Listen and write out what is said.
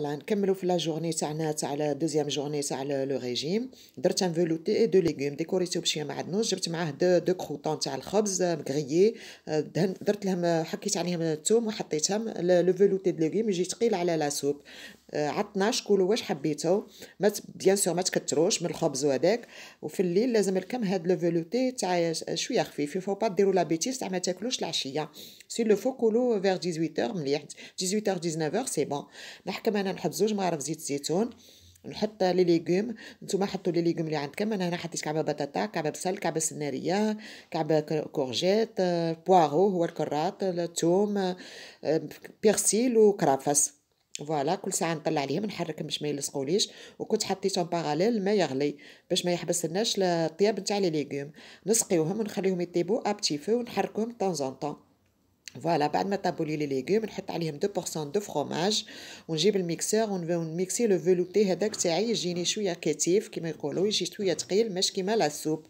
هلا نكملوا في لا جورني تاعنا تاع لا دوزيام جورني تاع لو ريجيم درت ان فيلوتي دو ليغوم ديكوريتو بشويه معدنوس جبت معاه دو دو كروطون تاع الخبز دهن درت لهم حكيت عليهم الثوم وحطيتهم لو فيلوتي دو ليغوم يجي ثقيل على لا سوب آه، عطنا شكولوا واش حبيتو ما بيان سور ما تكتروش من الخبز وهداك وفي الليل لازم الكم هاد لو فيلوتي تاع شويه خفيف فو با ديروا لابيتيس تاع ما تاكلوش العشيه سي لو فو كولو فيغ 18 مليح 18 19 سي بون نحكم انا نحط زوج مغارف زيت زيتون نحط لي ليغوم نتوما حطوا لي ليغوم اللي عندكم انا هنا حطيت كعبه بطاطا كعبه بصل كعبه سناريه كعبه كورجيت بوارو هو الكرات الثوم بيرسيل وكرافس فوالا كل ساعه نطلع عليهم نحركهم باش ما يلصقوليش وكنت حطيتهم باراليل ما يغلي باش ما يحبسلناش الطياب نتاع لي ليغوم نسقيوهم ونخليهم يطيبوا ابتي فو ونحركوهم طونزون طون فوالا بعد ما طابولي لي ليغوم نحط عليهم 2% دو فروماج ونجيب الميكسور ونميكسي لو فيلوتي هذاك تاعي يجيني شويه كتيف كيما يقولوا يجي شويه ثقيل مش كيما لا سوب